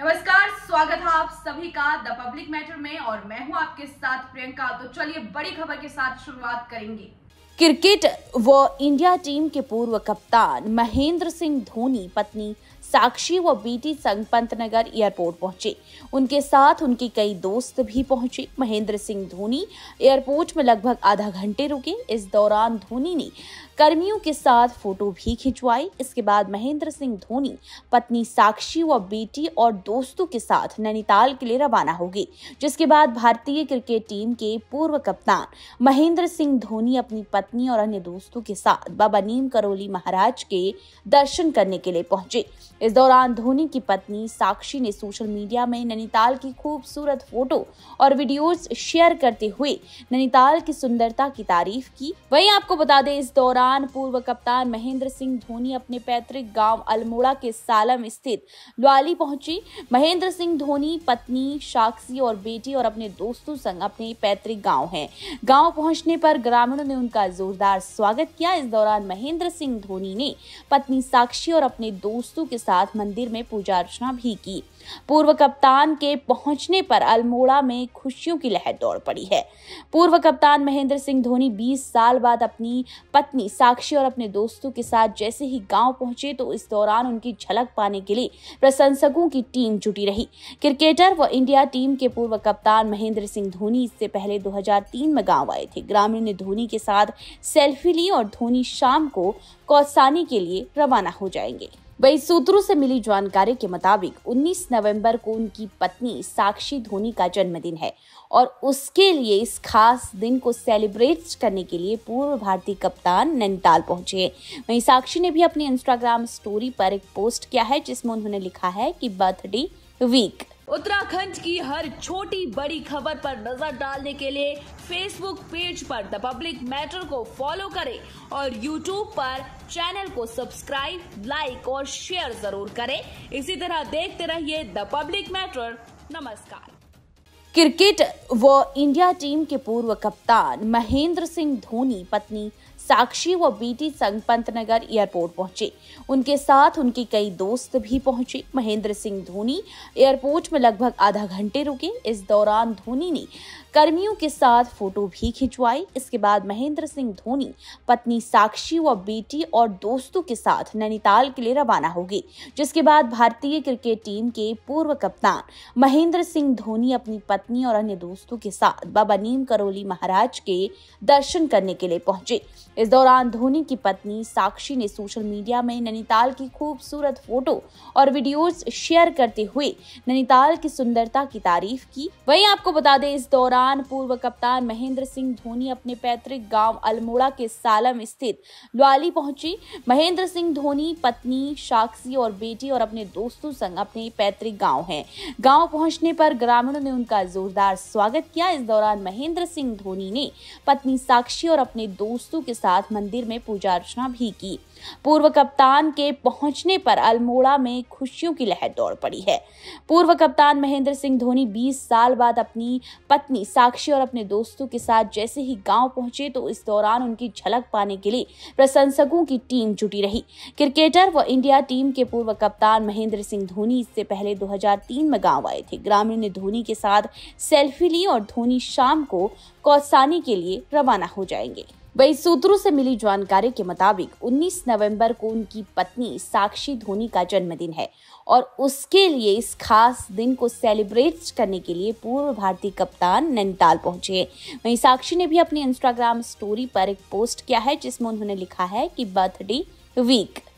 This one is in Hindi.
नमस्कार स्वागत है आप सभी का द पब्लिक मैटर में और मैं हूं आपके साथ प्रियंका तो चलिए बड़ी खबर के साथ शुरुआत करेंगे क्रिकेट व इंडिया टीम के पूर्व कप्तान महेंद्र सिंह धोनी पत्नी साक्षी व बीटी संगपंत नगर एयरपोर्ट पहुंचे उनके साथ उनके कई दोस्त भी पहुंचे महेंद्र सिंह धोनी एयरपोर्ट में लगभग आधा घंटे रुके इस दौरान धोनी ने कर्मियों के साथ फोटो भी खिंचवाई इसके बाद महेंद्र सिंह धोनी पत्नी साक्षी व बेटी और दोस्तों के साथ नैनीताल के लिए रवाना हो गए जिसके बाद भारतीय क्रिकेट टीम के पूर्व कप्तान महेंद्र सिंह धोनी अपनी पत्नी और अन्य दोस्तों के साथ बाबा नीम करोली महाराज के दर्शन करने के लिए पहुंचे इस दौरान धोनी की पत्नी साक्षी ने सोशल मीडिया में नैनीताल की खूबसूरत फोटो और वीडियोस शेयर करते हुए नैनीताल की सुंदरता की तारीफ की वहीं आपको बता दें इस दौरान पूर्व कप्तान महेंद्र सिंह धोनी अपने पैतृक गांव अल्मोड़ा के सालम स्थित ग्वाली पहुंचे महेंद्र सिंह धोनी पत्नी साक्षी और बेटी और अपने दोस्तों संग अपने पैतृक गाँव है गाँव पहुँचने पर ग्रामीणों ने उनका जोरदार स्वागत किया इस दौरान महेंद्र सिंह धोनी ने पत्नी साक्षी और अपने दोस्तों के साथ मंदिर में पूजा अर्चना भी की पूर्व कप्तान के पहुंचने पर अल्मोड़ा में खुशियों की लहर दौड़ पड़ी है पूर्व कप्तान महेंद्र सिंह धोनी 20 साल बाद अपनी पत्नी साक्षी और अपने दोस्तों के साथ जैसे ही गांव पहुंचे तो इस दौरान उनकी झलक पाने के लिए प्रशंसकों की टीम जुटी रही क्रिकेटर व इंडिया टीम के पूर्व कप्तान महेंद्र सिंह धोनी इससे पहले 2003 में गांव आए थे ग्रामीण ने धोनी के साथ सेल्फी ली और धोनी शाम को कौसानी के लिए रवाना हो जाएंगे वही सूत्रों से मिली जानकारी के मुताबिक 19 नवंबर को उनकी पत्नी साक्षी धोनी का जन्मदिन है और उसके लिए इस खास दिन को सेलिब्रेट करने के लिए पूर्व भारतीय कप्तान नैनीताल पहुंचे वहीं साक्षी ने भी अपनी इंस्टाग्राम स्टोरी पर एक पोस्ट किया है जिसमें उन्होंने लिखा है कि बर्थडे वीक उत्तराखंड की हर छोटी बड़ी खबर पर नजर डालने के लिए फेसबुक पेज पर द पब्लिक मैटर को फॉलो करें और यूट्यूब पर चैनल को सब्सक्राइब लाइक और शेयर जरूर करें इसी तरह देखते रहिए द पब्लिक मैटर नमस्कार क्रिकेट व इंडिया टीम के पूर्व कप्तान महेंद्र सिंह धोनी पत्नी साक्षी व बीटी संग नगर एयरपोर्ट पहुंचे उनके साथ उनके कई दोस्त भी पहुंचे महेंद्र सिंह धोनी एयरपोर्ट में लगभग आधा घंटे रुके इस दौरान धोनी ने कर्मियों के साथ फोटो भी खिंचवाई इसके बाद महेंद्र सिंह धोनी पत्नी साक्षी व बेटी और दोस्तों के साथ नैनीताल के लिए रवाना होगी जिसके बाद भारतीय क्रिकेट टीम के पूर्व कप्तान महेंद्र सिंह धोनी अपनी पत्नी और अन्य दोस्तों के साथ बाबा नीम करोली महाराज के दर्शन करने के लिए पहुंचे इस दौरान धोनी की पत्नी साक्षी ने सोशल मीडिया में नैनीताल की खूबसूरत फोटो और वीडियोज शेयर करते हुए नैनीताल की सुंदरता की तारीफ की वही आपको बता दें इस दौरान पाकिस्तान पूर्व कप्तान महेंद्र सिंह धोनी अपने पैतृक गांव अल्मोड़ा के सालम स्थित ग्वाली पहुंची महेंद्र सिंह धोनी पत्नी साक्षी और बेटी और अपने दोस्तों संग अपने पैतृक गांव हैं गांव पहुंचने पर ग्रामीणों ने उनका जोरदार स्वागत किया इस दौरान महेंद्र सिंह धोनी ने पत्नी साक्षी और अपने दोस्तों के साथ मंदिर में पूजा अर्चना भी की पूर्व कप्तान के पहुंचने पर अल्मोड़ा में खुशियों की लहर दौड़ पड़ी है पूर्व कप्तान महेंद्र सिंह धोनी 20 साल बाद अपनी पत्नी साक्षी और अपने दोस्तों के साथ जैसे ही गांव पहुंचे तो इस दौरान उनकी झलक पाने के लिए प्रशंसकों की टीम जुटी रही क्रिकेटर व इंडिया टीम के पूर्व कप्तान महेंद्र सिंह धोनी इससे पहले 2003 में गांव आए थे ग्रामीण ने धोनी के साथ सेल्फी ली और धोनी शाम को कौसानी के लिए रवाना हो जाएंगे वही सूत्रों से मिली जानकारी के मुताबिक 19 नवंबर को उनकी पत्नी साक्षी धोनी का जन्मदिन है और उसके लिए इस खास दिन को सेलिब्रेट करने के लिए पूर्व भारतीय कप्तान नैनीताल पहुंचे वहीं साक्षी ने भी अपनी इंस्टाग्राम स्टोरी पर एक पोस्ट किया है जिसमें उन्होंने लिखा है कि बर्थडे वीक